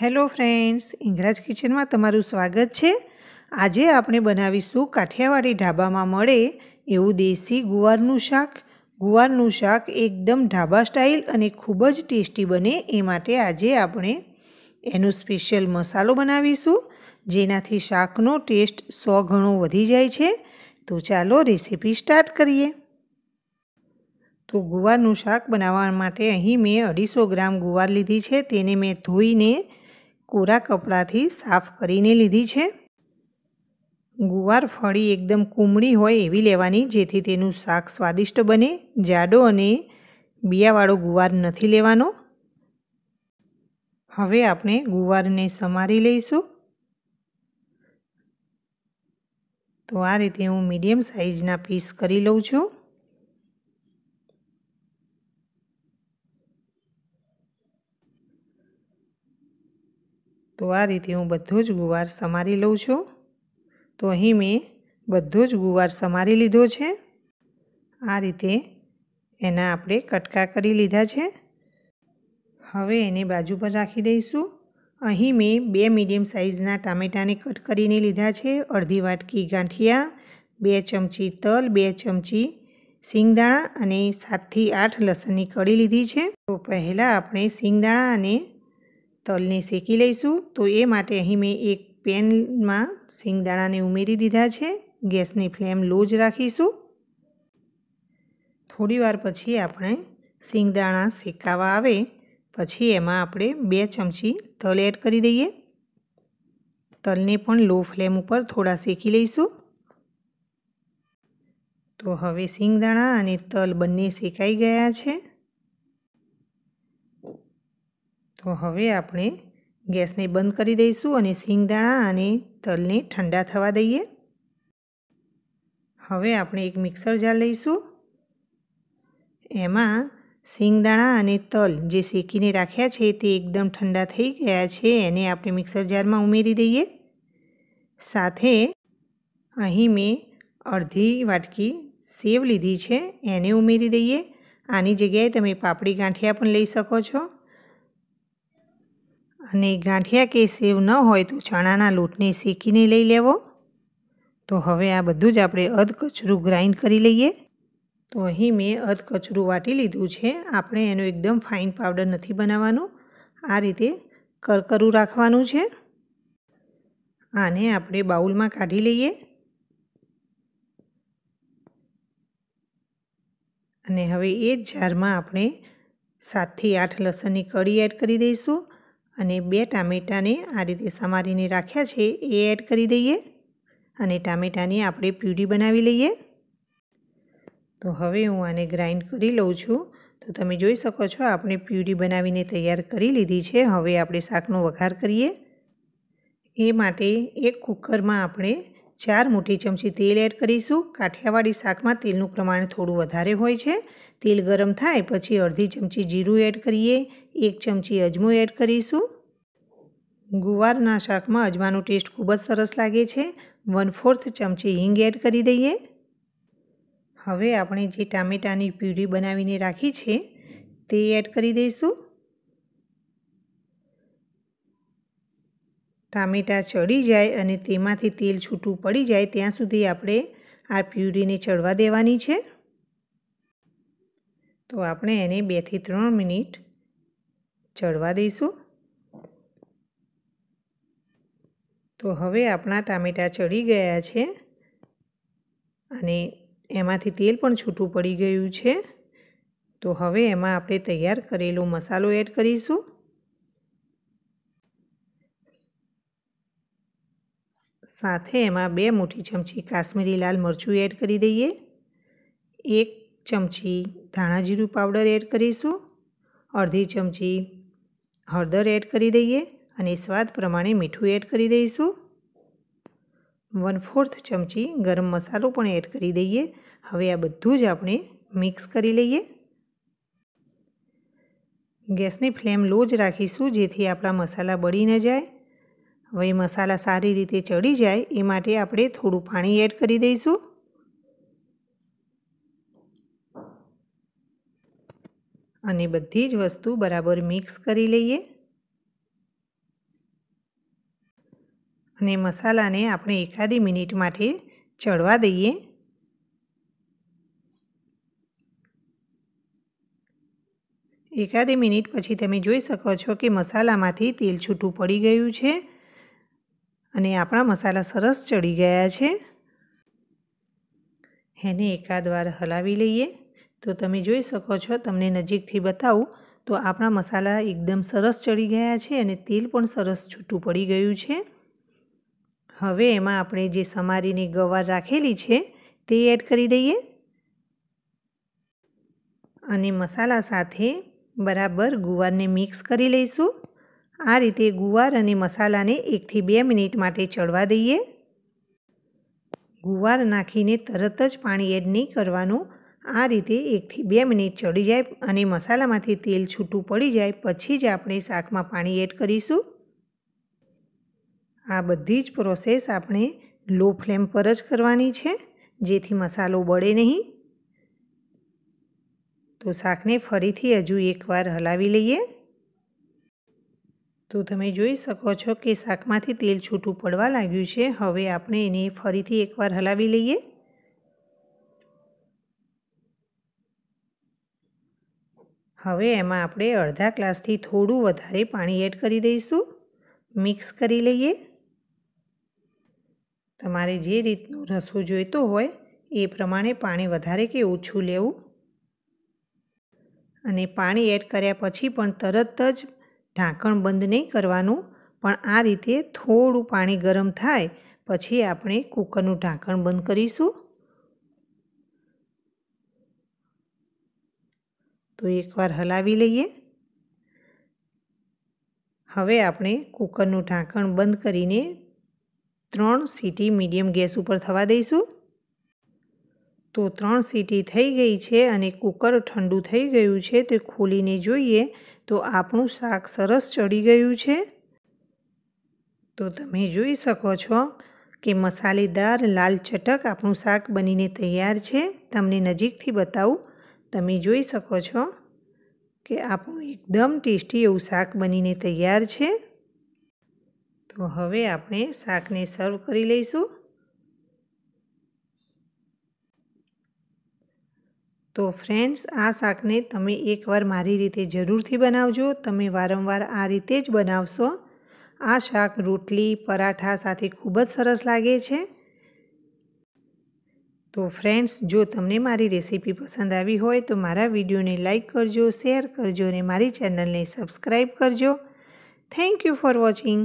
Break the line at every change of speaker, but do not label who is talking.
hello friends ઇંગરાજ કિચનમાં તમારું સ્વાગત છે આજે આપણે બનાવીશું કાઠિયાવાડી ઢાબામાં મળે એવું દેશી ગુવારનું શાક ગુવારનું શાક એકદમ ઢાબા સ્ટાઇલ અને ખૂબ જ ટેસ્ટી બને એ માટે આજે આપણે એનો સ્પેશિયલ મસાલો બનાવીશું જેનાથી શાકનો ટેસ્ટ સો ગણો વધી જાય છે તો ચાલો રેસીપી સ્ટાર્ટ કરીએ તો ગુવારનું શાક બનાવવા માટે અહીં મેં અઢીસો ગ્રામ ગુવાર લીધી છે તેને મેં ધોઈને કોરા કપડાથી સાફ કરીને લીધી છે ગુવાર ફળી એકદમ કુમળી હોય એવી લેવાની જેથી તેનું શાક સ્વાદિષ્ટ બને જાડો અને બિયાવાળો ગુવાર નથી લેવાનો હવે આપણે ગુવારને સમારી લઈશું તો આ રીતે હું મીડિયમ સાઇઝના પીસ કરી લઉં છું તો આ રીતે હું બધો જ ગુવાર સમારી લઉં છું તો અહીં મેં બધો જ ગુવાર સમારી લીધો છે આ રીતે એના આપણે કટકા કરી લીધા છે હવે એને બાજુ પર રાખી દઈશું અહીં મેં બે મીડિયમ સાઇઝના ટામેટાને કટ કરીને લીધા છે અડધી વાટકી ગાંઠિયા બે ચમચી તલ બે ચમચી સિંગદાણા અને સાતથી આઠ લસણની કળી લીધી છે તો પહેલાં આપણે સિંગદાણા અને તલને શેકી લઈશું તો એ માટે અહીં મેં એક પેનમાં શિંગદાણાને ઉમેરી દીધા છે ગેસની ફ્લેમ લો જ રાખીશું થોડીવાર પછી આપણે શિંગદાણા શેકાવા આવે પછી એમાં આપણે બે ચમચી તલ એડ કરી દઈએ તલને પણ લો ફ્લેમ ઉપર થોડા શેકી લઈશું તો હવે શિંગદાણા અને તલ બંને શેકાઈ ગયા છે તો હવે આપણે ગેસને બંધ કરી દઈશું અને સિંગદાણા અને તલને ઠંડા થવા દઈએ હવે આપણે એક મિક્સર જાર લઈશું એમાં સિંગદાણા અને તલ જે શેકીને રાખ્યા છે તે એકદમ ઠંડા થઈ ગયા છે એને આપણે મિક્સર જારમાં ઉમેરી દઈએ સાથે અહીં મેં અડધી વાટકી સેવ લીધી છે એને ઉમેરી દઈએ આની જગ્યાએ તમે પાપડી ગાંઠિયા પણ લઈ શકો છો અને ગાંઠિયા કે સેવ ન હોય તો ચણાના લોટને શેકીને લઈ લેવો તો હવે આ બધું જ આપણે અધ કચરું ગ્રાઇન્ડ કરી લઈએ તો અહીં મેં અધ કચરું વાટી લીધું છે આપણે એનો એકદમ ફાઇન પાવડર નથી બનાવવાનો આ રીતે કરકરું રાખવાનું છે આને આપણે બાઉલમાં કાઢી લઈએ અને હવે એ જ જારમાં આપણે સાતથી આઠ લસણની કળી એડ કરી દઈશું અને બે ટામેટાને આ રીતે સમારીને રાખ્યા છે એ એડ કરી દઈએ અને ટામેટાની આપણે પ્યુરી બનાવી લઈએ તો હવે હું આને ગ્રાઇન્ડ કરી લઉં છું તો તમે જોઈ શકો છો આપણે પ્યુરી બનાવીને તૈયાર કરી લીધી છે હવે આપણે શાકનો વઘાર કરીએ એ માટે એક કુકરમાં આપણે ચાર મોટી ચમચી તેલ એડ કરીશું કાઠિયાવાડી શાકમાં તેલનું પ્રમાણ થોડું વધારે હોય છે તેલ ગરમ થાય પછી અડધી ચમચી જીરું એડ કરીએ એક ચમચી અજમો એડ કરીશું ગુવારના શાકમાં અજમાનો ટેસ્ટ ખૂબ જ સરસ લાગે છે વન ફોર્થ ચમચી હિંગ એડ કરી દઈએ હવે આપણે જે ટામેટાની પ્યુરી બનાવીને રાખી છે તે એડ કરી દઈશું ટામેટાં ચડી જાય અને તેમાંથી તેલ છૂટું પડી જાય ત્યાં સુધી આપણે આ પ્યુરીને ચડવા દેવાની છે તો આપણે એને બેથી ત્રણ મિનિટ ચડવા દઈશું તો હવે આપણા ટામેટાં ચડી ગયા છે અને એમાંથી તેલ પણ છૂટું પડી ગયું છે તો હવે એમાં આપણે તૈયાર કરેલો મસાલો એડ કરીશું સાથે એમાં બે મોટી ચમચી કાશ્મીરી લાલ મરચું એડ કરી દઈએ એક ચમચી ધાણાજીરું પાવડર એડ કરીશું અડધી ચમચી હળદર એડ કરી દઈએ અને સ્વાદ પ્રમાણે મીઠું એડ કરી દઈશું વન ફોર્થ ચમચી ગરમ મસાલો પણ એડ કરી દઈએ હવે આ બધું જ આપણે મિક્સ કરી લઈએ ગેસની ફ્લેમ લો જ રાખીશું જેથી આપણા મસાલા બળી ન જાય હવે મસાલા સારી રીતે ચડી જાય એ માટે આપણે થોડું પાણી એડ કરી દઈશું અને બધી જ વસ્તુ બરાબર મિક્સ કરી લઈએ અને મસાલાને આપણે એકાદી મિનિટ માટે ચડવા દઈએ એકાદી મિનિટ પછી તમે જોઈ શકો છો કે મસાલામાંથી તેલ છૂટું પડી ગયું છે અને આપણા મસાલા સરસ ચડી ગયા છે એને એકાદ વાર હલાવી લઈએ તો તમે જોઈ શકો છો તમને નજીકથી બતાવું તો આપણા મસાલા એકદમ સરસ ચડી ગયા છે અને તેલ પણ સરસ છૂટું પડી ગયું છે હવે એમાં આપણે જે સમારીની ગવાર રાખેલી છે તે એડ કરી દઈએ અને મસાલા સાથે બરાબર ગુવારને મિક્સ કરી લઈશું આ રીતે ગુવાર અને મસાલાને એકથી બે મિનિટ માટે ચડવા દઈએ ગુવાર નાખીને તરત જ પાણી એડ નહીં કરવાનું આ રીતે એકથી બે મિનિટ ચડી જાય અને મસાલામાંથી તેલ છૂટું પડી જાય પછી જ આપણે શાકમાં પાણી એડ કરીશું આ બધી જ પ્રોસેસ આપણે લો ફ્લેમ પર જ કરવાની છે જેથી મસાલો બળે નહીં તો શાકને ફરીથી હજુ એકવાર હલાવી લઈએ તો તમે જોઈ શકો છો કે શાકમાંથી તેલ છૂટું પડવા લાગ્યું છે હવે આપણે એને ફરીથી એકવાર હલાવી લઈએ હવે એમાં આપણે અડધા ગ્લાસથી થોડું વધારે પાણી એડ કરી દઈશું મિક્સ કરી લઈએ તમારે જે રીતનું રસો જોઈતો હોય એ પ્રમાણે પાણી વધારે કે ઓછું લેવું અને પાણી એડ કર્યા પછી પણ તરત જ ઢાંકણ બંધ નહીં કરવાનું પણ આ રીતે થોડું પાણી ગરમ થાય પછી આપણે કૂકરનું ઢાંકણ બંધ કરીશું બધું એકવાર હલાવી લઈએ હવે આપણે કુકરનું ઢાંકણ બંધ કરીને ત્રણ સીટી મીડિયમ ગેસ ઉપર થવા દઈશું તો ત્રણ સીટી થઈ ગઈ છે અને કુકર ઠંડુ થઈ ગયું છે તે ખોલીને જોઈએ તો આપણું શાક સરસ ચડી ગયું છે તો તમે જોઈ શકો છો કે મસાલેદાર લાલ ચટક આપણું શાક બનીને તૈયાર છે તમને નજીકથી બતાવું તમે જોઈ શકો છો કે આપણું એકદમ ટેસ્ટી એવું શાક બનીને તૈયાર છે તો હવે આપણે શાકને સર્વ કરી લઈશું તો ફ્રેન્ડ્સ આ શાકને તમે એકવાર મારી રીતે જરૂરથી બનાવજો તમે વારંવાર આ રીતે જ બનાવશો આ શાક રોટલી પરાઠા સાથે ખૂબ જ સરસ લાગે છે તો ફ્રેન્ડ્સ જો તમને મારી રેસીપી પસંદ આવી હોય તો મારા વિડીયોને લાઇક કરજો શેર કરજો અને મારી ચેનલને સબસ્ક્રાઈબ કરજો થેન્ક યુ ફોર વોચિંગ